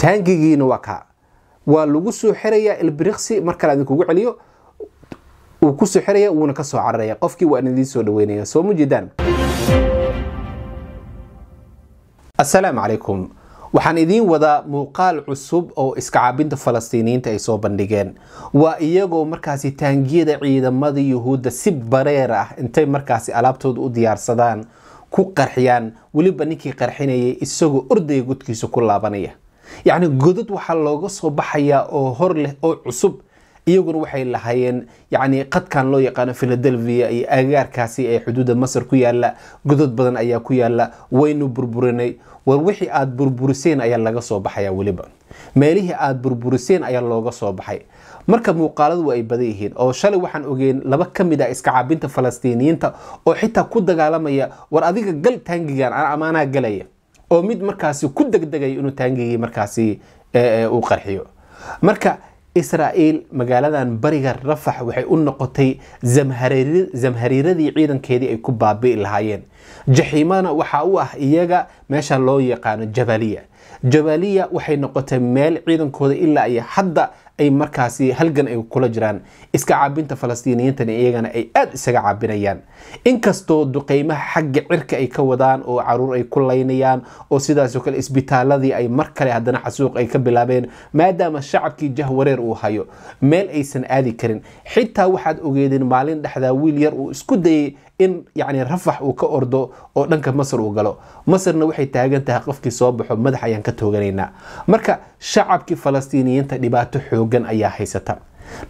taangigiina waa kaa waa lagu soo xirayaa ilbiriksi mar kale idinkugu celiyo wuu kusoo xiraya wuuna kasoo cararaya qofkii waan idiin soo dhaweynaya soo ma jeedaan assalaamu calaykum waxaan idiin wadaa muuqaal cusub oo iskacaabinta falastiiniyiinta ay soo bandhigeen waa iyagoo markaasi taangiyada ciidamada yuhuudda si bareer ah intay markaasi alaabtooda u diyaarsadaan ku qarxiyaan weliba ninkii qarxinayay isagoo ordaya godkiisa ku laabanaya yacni godad waxaa looga soo baxayaa oo hor leh oo cusub iyaguna waxay lahaayeen yacni qadkan loo yaqaano philadelphia iyo agaarkaasi ee xuduudda masar ku yaala godod badan ayaa ku yaala waynu burburinay war wixii aada burburiseen ayaa laga soo baxayaa weliba meelihii aada burburiseen ayaa looga soo baxay marka muuqaaladu ay badan yihiin oo shalay waxaan ogeyn laba ka mid a ah iska caabinta falastiiniyiinta oo xitaa ku dagaalamaya war adiga gal taangigan aan galaya oo mid markaasi ku degdegay inuu taangigii markaasi uu qarxiyo marka israa'iil magaaladan bariga rafax waxay u noqotay zamhariiradii ciidankeedii ay ku baabi'i lahaayeen jaxiimana waxaa u ah iyaga meesha loo yaqaano jabaliya jabaliya waxay noqotay meel ciidankooda ilaa iyo hadda ay markaasi halgan ay kula jiraan iska caabinta falastiiniyiintan iyagana ay aada isaga caabinayaan inkastoo duqeymaha xagga cirka ay ka wadaan oo caruur ay ku laynayaan oo sidaasoo kale isbitaaladii ay mar kale haddana xasuuq ay ka bilaabeen maadaama shacabkii jahwareer uu hayo meel aysan aadi karin xitaa waxaad ogeedeen maalin dhexdaa wiil yar uu isku dayay in yani rafax uu ka ordo oo dhanka masar uu galo masarna waxay taagan tahay qofkii soo baxo madax ayaan ka tooganaynaa marka shacabkii falastiiniyiinta dhibaato xoogan ayaa haysata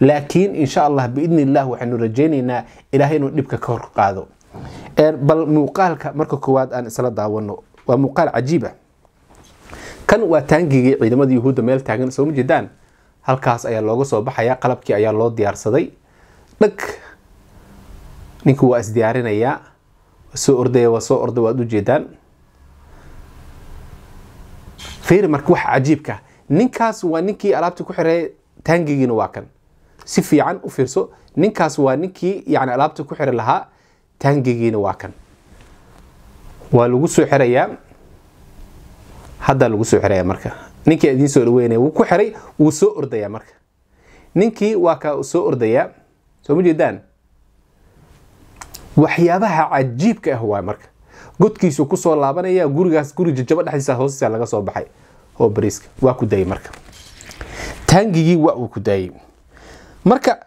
laakiin insha allah biidni illah waxaanu rajaynaynaa ilaahay inuu dhibka ka hor qaado bal muuqaalka marka koowaad aan isla daawano waa muuqaal cajiiba ah. kan waa taangigii ciidamada yuhuudda meel taagan soo ma jeedaan halkaas ayaa looga soo baxaya qalabkii ayaa loo diyaarsaday dhag ninku waa isdiyaarinayaa soo ordaya waa soo orda waad u jeedaan fiiri marka wax cajiibka ninkaas waa ninkii alaabtii ku xiraya taangigiina waa kan si fiican u fiirso ninkaas waa ninkii yani alaabta ku xiri lahaa taangigiina waa kan waa lagu soo xirayaa haddaa lagu soo xiraya marka ninkii idiin soo dhaweynaya wuu ku xiray wuu soo ordayaa marka ninkii waa kaa soo ordayaa soo ma jeedaan waxyaabaha cajiibka ah waay marka godkiisu kusoo laabanaya gurigaas guri jajaba dhexdiisa hoostiisa laga soo baxay oo bariiska waa ku dayey marka taangigii waa uu ku daayey marka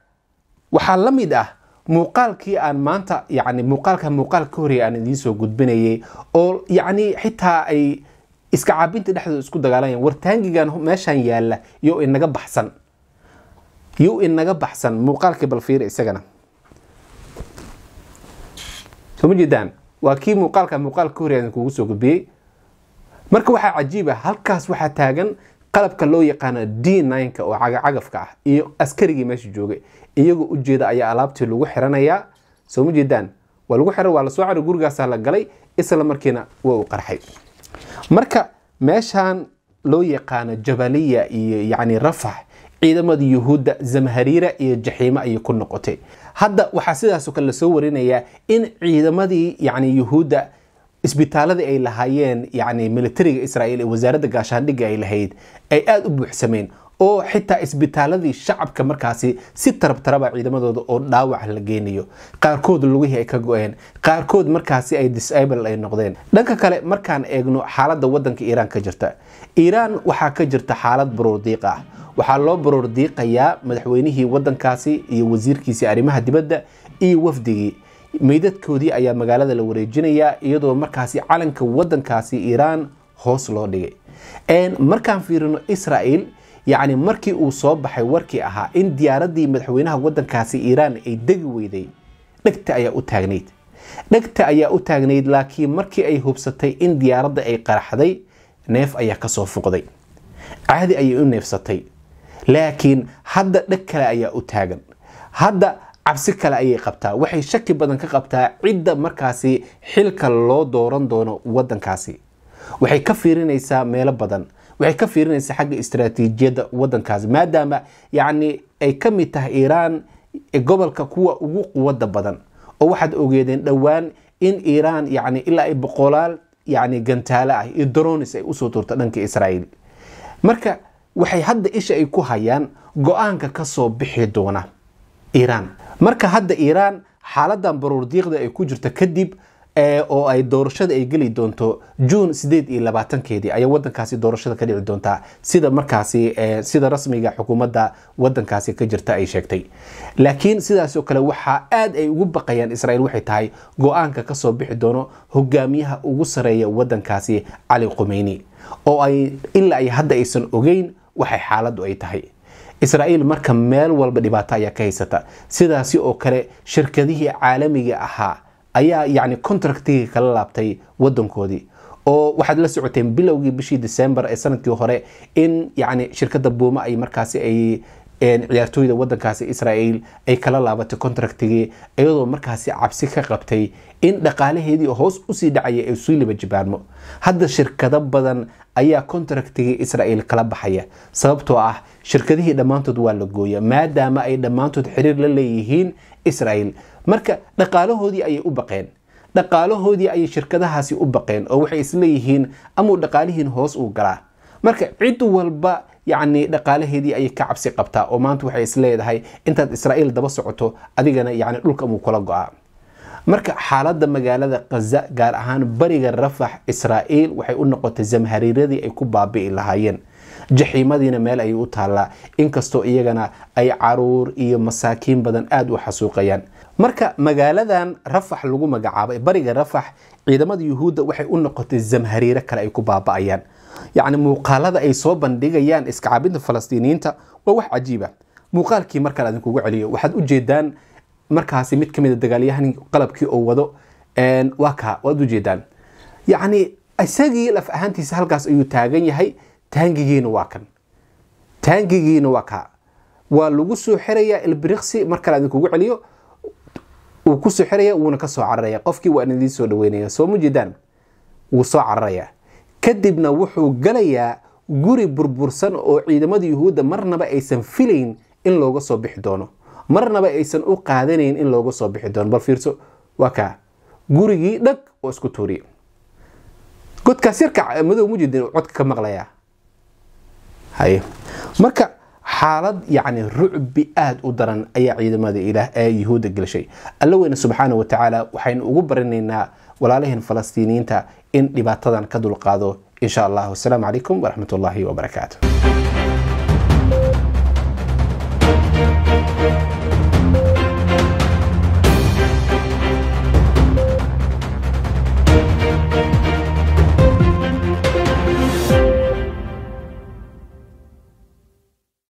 waxaa la mid ah muuqaalkii aan maanta yani muuqaalka muuqaal ka horey aan idiin soo gudbinayay oo yacni xitaa ay iska caabinta dhexdooda isku dagaalanyan war taangigan meeshan yaalla iyo inaga baxsan iyo inaga baxsan muuqaalkii balfiira isagana sooma waa kii muuqaalka muuqaalka ka horeyaan kuugu soo gudbiyey marka waxaa cajiib ah halkaas waxaa taagan qalabka loo yaqaana d nine-ka oo cagafka ah iyo askarigii meesha joogay iyagoo ujeeda ayaa alaabtii lagu xiranayaa sooma jeedaan waa lagu xiran waa lasoo caro gurigaasaa la galay isla markiina waa uu qarxay marka meeshaan loo yaqaano jabaliya iyo yacni rafax ciidamadii yuhuudda zamhariira iyo jaxiima ayay ku noqotay hadda waxaa sidaasoo kale lasoo warinayaa in ciidamadii yani yuhuudda isbitaaladii ay lahaayeen yani militariga israa'iil ee wasaaradda gaashaandhigga ay lahayd ay aada u buuxsameen oo xitaa isbitaaladii shacabka markaasi si tarabtaraba ciidamadooda oo dhaawac la geynayo qaarkood lugihii ay ka go-een qaarkood markaasi ay disable ay noqdeen dhanka kale markaan eegno xaaladda wadanka iiraan ka jirta iiraan waxaa ka jirta xaalad baroordiiq ah waxaa loo baroor diiqayaa madaxweynihii wadankaasi iyo wasiirkiisii arrimaha dibadda iyo wafdigii meydadkoodii ayaa magaalada la wareejinayaa iyadoo markaasi calanka wadankaasi iiraan hoos loo dhigay markaan fiirino israel yacni markii uu soo baxay warkii ahaa in diyaaraddii madaxweynaha waddankaasi iiraan ay degi weyday dhegta ayaa u taagnayd dhegta ayaa u taagnayd laakiin markii ay hubsatay in diyaaradda ay qaraxday neef ayaa kasoo fuqday caadi ayay u neefsatay laakiin hadda dheg kale ayaa u taagan hadda cabsi kale ayay qabtaa waxay shaki badan ka qabtaa cidda markaasi xilka loo dooran doono waddankaasi waxay ka fiirinaysaa meelo badan waxay ka fiirinaysaa xagga istaraatiijiyadda wadankaasi maadaama yacni ay ka mid tahay iiraan gobolka kuwa ugu quwadda badan oo waxaad ogeedeen dhowaan in iiraan yacni ilaa ay boqolaal yacni gantaale ah iyo daroonis ay usoo turto dhanka israa'iil marka waxay hadda isha ay ku hayaan go-aanka ka soo bixi doona iiraan marka hadda iiraan xaaladan baruurdiiqda ay ku jirto kadib oo ay doorashada ay geli doonto juun sideed iyo labaatankeedii ayaa wadankaasi doorashada ka dhici doontaa sida markaasi sida rasmiga xukuumadda wadankaasi ka jirta ay sheegtay laakiin sidaasoo kale waxaa aad ay ugu baqayaan israel waxay tahay go-aanka kasoo bixi doono hogaamiyaha ugu sareeya wadankaasi cali khumeyni oo ay ilaa ay hadda aysan ogeyn waxay xaaladdu ay tahay israa'iil marka meel walba dhibaato ayaa ka haysata sidaasi oo kale shirkadihii caalamiga ahaa ayaa yani contractigii kala laabtay wadankoodii oo waxaad la socoteen bilowgii bishii december ee sanadkii hore in yani shirkada buuma ay markaasi ay ciyaartooyda wadankaasi israel ay kala laabatay contractigii iyadoo markaasi cabsi ka qabtay in dhaqaalaheedii hoos usii dhacaya ay sii liba jibaarmo hadda shirkado badan ayaa contractigii israel kala baxaya sababtoo ah shirkadihii dhammaantood waa la gooya maadaama ay dhammaantood xiriir la leeyihiin israa'iil marka dhaqaalahoodii ayay u baqeen dhaqaalahoodii ayay shirkadahaasi u baqeen oo waxay isleeyihiin amuu dhaqaalihiin hoos uu galaa marka cid walba yacni dhaqaalaheedii ayay ka cabsi qabtaa oo maanta waxay isleedahay intaad israa'iil daba socoto adigana yacni dhulka amuu kula go marka xaaladda magaalada khaza gaar ahaan bariga rafax israa'iil waxay u noqotay zamhariiradii ay ku baabi'i lahaayeen jaxiimadiina meel ayay u taallaa inkastoo iyagana ay caruur iyo masaakiin badan aada u xasuuqayaan marka magaaladan rafax lagu magacaabay bariga rafax ciidamada yuhuudda waxay u noqotay zamhariiro kale ay ku baaba'ayaan yacni muuqaalada ay soo bandhigayaan iskacabinta falastiiniyiinta waa wax cajiiba muuqaalkii markaan idinkugu celiyo waxaad u jeedaan markaasi mid ka mida ah dagaalyahan qalabkii oo wado waa ka waad u jeedaan yacni isagii laf ahaantiisa halkaas ayuu taagan yahay taangigiina waa kan taangigiina waa kaa waa lagu soo xirayaa ilbiriqsi mar kale idinkugu celiyo wuu kusoo xiraya wuuna kasoo cararaya qofkii waa idiin soo dhaweynaya soo ma wuu soo cararayaa kadibna wuxuu galayaa guri burbursan oo ciidamada yuhuudda marnaba aysan filayn in looga soo bixi doono marnaba aysan u qaadanayn in looga soo bixi doono bal fiirso waa kaa gurigii dhag oo isku tuuriya godkaas yarka madow mujeedin codka ka maqlayaa marka xaalad yani rucbi aad u daran ayaa ciidamada ilaah ee yuhuudda gashay alla weyne subxaana wa waxaynu ugu baranaynaa walaalaheen falastiiniyiinta in dhibaatadan ka dulqaado insha allah wasalaamu calaykum waraxmatullaahi wabarakaatu